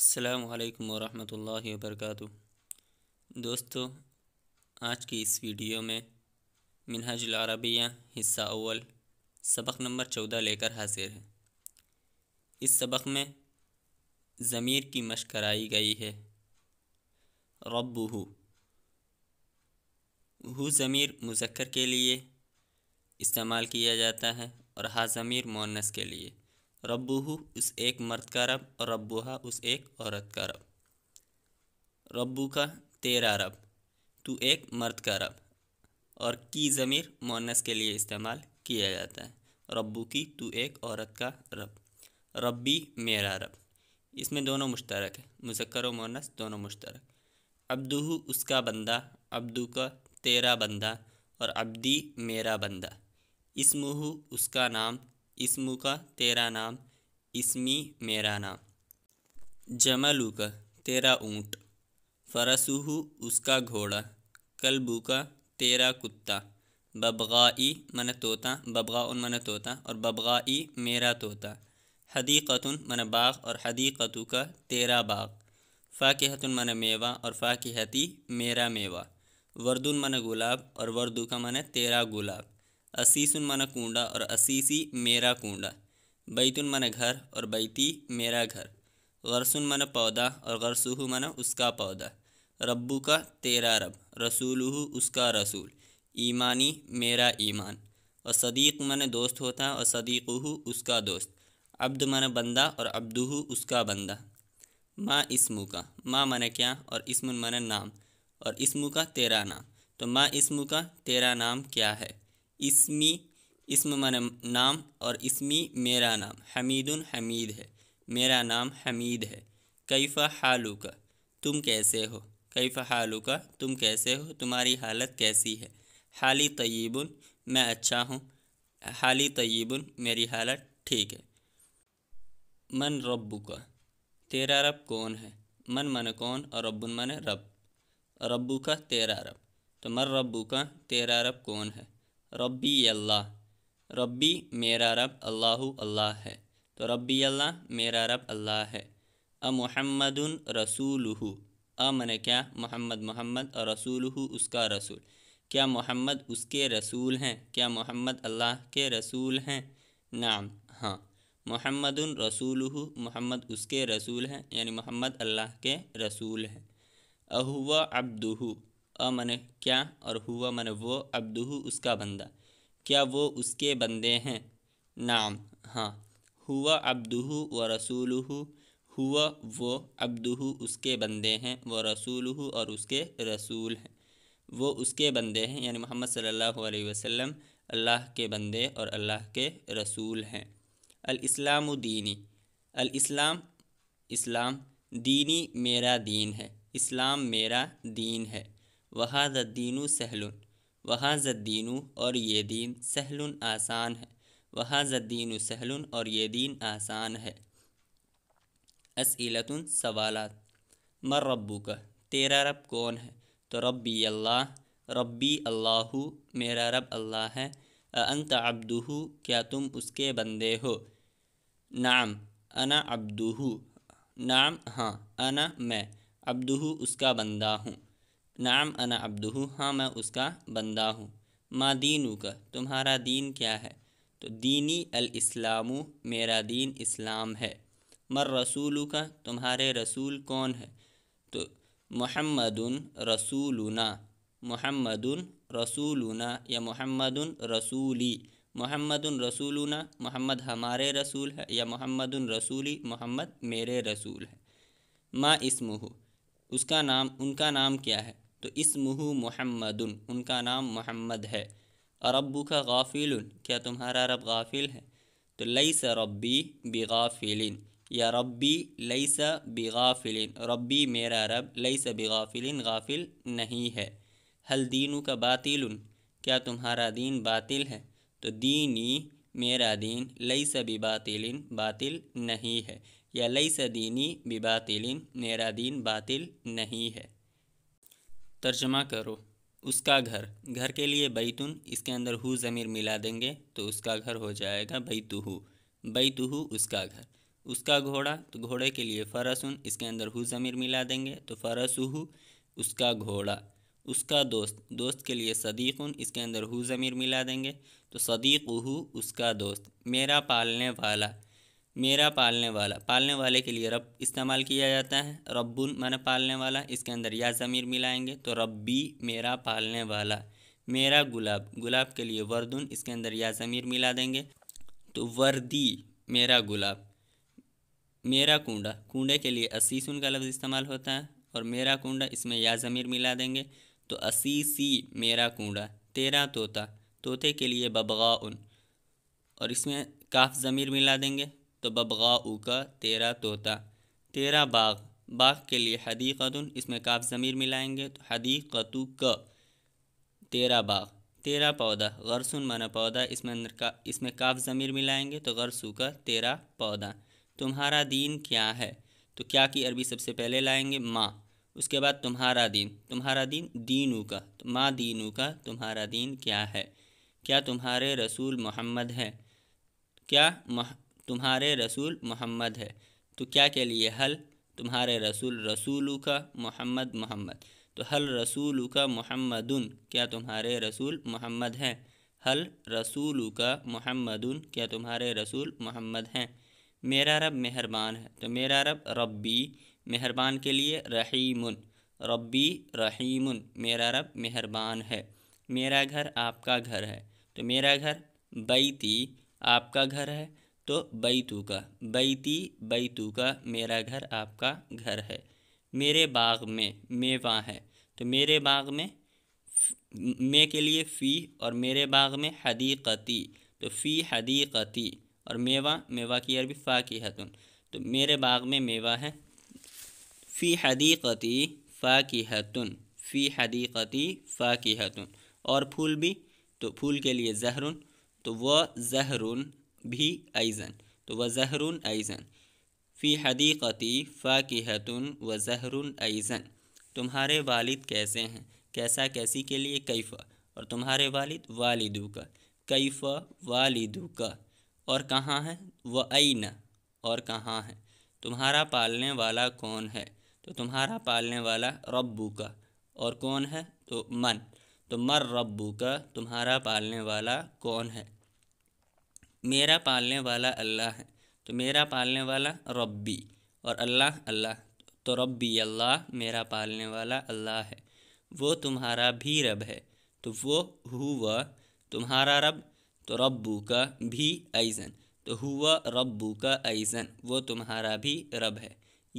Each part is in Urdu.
السلام علیکم ورحمۃ اللہ وبرکاتہ دوستو آج کی اس ویڈیو میں منہج العربیہ حصہ اول سبق نمبر چودہ لے کر حاضر ہے اس سبق میں ضمیر کی مشق کرائی گئی ہے رب ہو ہو ضمیر مذکر کے لیے استعمال کیا جاتا ہے اور ہا ضمیر مونس کے لیے ربوہ اس ایک مرد کا رب اور ربوہ اس ایک عورت کا رب ربو کا تیرا رب تو ایک مرد کا رب اور کی ضمیر مونس کے لیے استعمال کیا جاتا ہے ربو کی تو ایک عورت کا رب ربی میرا رب اس میں دونوں مشترک ہے مذکر و مونس دونوں مشترک ابدو اس کا بندہ ابدو کا تیرا بندہ اور ابدی میرا بندہ اسمہ اس کا نام اسم کا تیرا نام اسمی میرا نام جملو کا تیرا اونٹ فرسو اس کا گھوڑا کلبو کا تیرا کتا ببغائی من طوطا ببغا ان من طوطا اور ببغائی میرا طوطا حدیقتن من باغ اور حدیقتو کا تیرا باغ فاقن من میوہ اور فاقحتی میرا میوہ وردن من گلاب اور وردو کا من تیرا گلاب اسیس المانا کونڈا اور اسیسی میرا کونڈا بیت المانا گھر اور بیتی میرا گھر غرس المانا پودا اور غرسوہ مانا اس کا پودا ربو کا تیرا رب رسولہ اس کا رسول ایمانی میرا ایمان اور صدیق من دوست ہوتا اور صدیقہ اس کا دوست عبد من بندہ اور عبدہ اس کا بندہ ما اسمو کا ما من کیا اور اسم المن نام اور اسمو کا تیرا نام تو ما اسمو کا تیرا نام کیا ہے اسمی اسم من نام اور اسمی میرا نام حمید حمید ہے میرا نام حمید ہے کیفہ حالو کا تم کیسے ہو کیفہ حالو کا تم کیسے ہو تمہاری حالت کیسی ہے حالی طیب میں اچھا ہوں حالی طیب میری حالت ٹھیک ہے من رب کا تیرا رب کون ہے من من کون اور رب من رب ربو کا تیرا رب تو من ربو کا تیرا رب کون ہے ربی اللہ ربی میرا رب اللہ اللہ ہے تو ربی اللہ میرا رب اللہ ہے ا محمد الرسولو امن کیا محمد محمد اور رسول اس کا رسول کیا محمد اس کے رسول ہیں کیا محمد اللہ کے رسول ہیں نام ہاں محمد الرسول محمد اس کے رسول ہیں یعنی محمد اللہ کے رسول ہیں اہو عبدہ امن من کیا اور ہوا من وہ ابد اس کا بندہ کیا وہ اس کے بندے ہیں نام ہاں ہوا ابدہ و رسول ہوا وہ ابدہ اس کے بندے ہیں وہ رسول اور اس کے رسول ہیں وہ اس کے بندے ہیں یعنی محمد صلی اللہ علیہ وسلم اللہ کے بندے اور اللہ کے رسول ہیں الاسلام دینی الاسلام اسلام دینی میرا دین ہے اسلام میرا دین ہے وہاں دینو سہل وہاں دینو اور یہ دین سہل آسان ہے وہاں دین سہل اور یہ دین آسان ہے اسیلت سوالات مر ربو کا تیرا رب کون ہے تو ربی اللہ ربی اللہ میرا رب اللہ ہے انت عبدہ کیا تم اس کے بندے ہو نام انا ابدہ نام ہاں انا میں ابدہ اس کا بندہ ہوں نعم انا ابدہ ہاں میں اس کا بندہ ہوں ما دینو کا تمہارا دین کیا ہے تو دینی الاسلام میرا دین اسلام ہے مر رسولو کا تمہارے رسول کون ہے تو محمد رسولنا محمد رسولنا یا محمد رسولی محمد رسولنا محمد ہمارے رسول ہے یا محمد الرسولی محمد میرے رسول ہے ما اسم ہو اس کا نام ان کا نام کیا ہے تو اسمہ محمد ان کا نام محمد ہے ربو کا غافل کیا تمہارا رب غافل ہے تو لیس ربی بغافل یا ربی لیس بغافل ربی میرا رب لیس بغافل بغافلین غافل نہیں ہے حل دینو کا باطل کیا تمہارا دین باطل ہے تو دینی میرا دین لیس بباطل باطل نہیں ہے یا لیس دینی بباطل میرا دین باطل نہیں ہے ترجمہ کرو اس کا گھر گھر کے لیے بیتن اس کے اندر ہو ضمیر ملا دیں گے تو اس کا گھر ہو جائے گا بیتو ہو بیتو ہو اس کا گھر اس کا گھوڑا تو گھوڑے کے لیے فرسن اس کے اندر ہو ضمیر ملا دیں گے تو فرسو ہو اس کا گھوڑا اس کا دوست دوست کے لیے صدیقن اس کے اندر ہو ضمیر ملا دیں گے تو صدیق ہو اس کا دوست میرا پالنے والا میرا پالنے والا پالنے والے کے لیے رب استعمال کیا جاتا ہے ربن مانا پالنے والا اس کے اندر یا ضمیر ملائیں گے تو ربی میرا پالنے والا میرا گلاب گلاب کے لیے وردن اس کے اندر یا ضمیر ملا دیں گے تو وردی میرا گلاب میرا کونڈا کونڈے کے لیے اسیسن کا لفظ استعمال ہوتا ہے اور میرا کنڈا اس میں یا ضمیر ملا دیں گے تو اسیسی میرا کونڈا تیرا طوطا طوطے کے لیے ببغاؤن اور اس میں کاف ضمیر ملا دیں گے تو ببغا او کا تیرا طوطا تیرا باغ باغ کے لیے ہدی اس میں کاف ضمیر ملائیں گے تو حدیقتو کا تیرا باغ تیرا پودا غرسن منا پودا اس میں اس میں کاف ضمیر ملائیں گے تو غرسو کا تیرا پودا تمہارا دین کیا ہے تو کیا کی عربی سب سے پہلے لائیں گے ماں اس کے بعد تمہارا دین تمہارا دین دینو کا ماں دینو کا تمہارا دین کیا ہے کیا تمہارے رسول محمد ہے کیا مح تمہارے رسول محمد ہے تو کیا کے لیے حل تمہارے رسول رسولو کا محمد محمد تو حل رسولو کا محمدن کیا تمہارے رسول محمد ہیں حل رسولو کا محمدن کیا تمہارے رسول محمد ہیں میرا رب مہربان ہے تو میرا رب ربی مہربان کے لیے رحیمن ربی رحیمن میرا رب مہربان ہے میرا گھر آپ کا گھر ہے تو میرا گھر بیتی آپ کا گھر ہے تو کا بیتی بیتو کا میرا گھر آپ کا گھر ہے میرے باغ میں میوہ ہے تو میرے باغ میں میں کے لیے فی اور میرے باغ میں حدیقتی تو فی حدیقتی اور میوہ میوہ کی عربی فاکیہتن تو میرے باغ میں میوہ ہے فی حدیقتی فاکیہتن فی حدیقتی فاکیہتن اور پھول بھی تو پھول کے لیے زہرن تو وہ زہرن بھی ایزن تو وظر ایزن فی حدیقتی فا کی حتن و ظہر ایزن تمہارے والد کیسے ہیں کیسا کیسی کے لیے کیفا اور تمہارے والد والدو کا کیفا والدو کا اور کہاں ہے این اور کہاں ہے تمہارا پالنے والا کون ہے تو تمہارا پالنے والا ربو کا اور کون ہے تو من تو مر ربو کا تمہارا پالنے والا کون ہے میرا پالنے والا اللہ ہے تو میرا پالنے والا ربی اور اللہ اللہ تو ربی اللہ میرا پالنے والا اللہ ہے وہ تمہارا بھی رب ہے تو وہ ہوا تمہارا رب تو ربو کا بھی ایزن تو ہوا ربو کا ایزن وہ تمہارا بھی رب ہے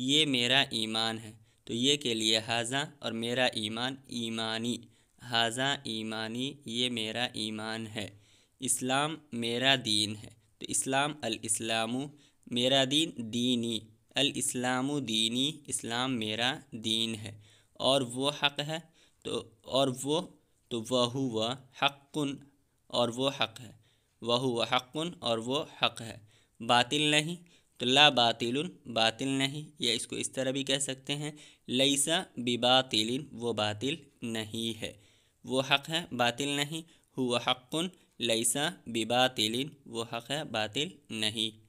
یہ میرا ایمان ہے تو یہ کے لیے ہاضاں اور میرا ایمان ایمانی ہاضاں ایمانی یہ میرا ایمان ہے اسلام میرا دین ہے تو اسلام الاسلام میرا دین دینی الاسلام دینی اسلام میرا دین ہے اور وہ حق ہے تو اور وہ تو وہ و حق اور وہ حق ہے وہ و حق اور وہ حق ہے باطل نہیں تو لا باطل باطل نہیں یا اس کو اس طرح بھی کہہ سکتے ہیں لیسا بباطل وہ باطل نہیں ہے وہ حق ہے باطل نہیں ہو حق لئسا باطل وہ حق ہے باطل نہیں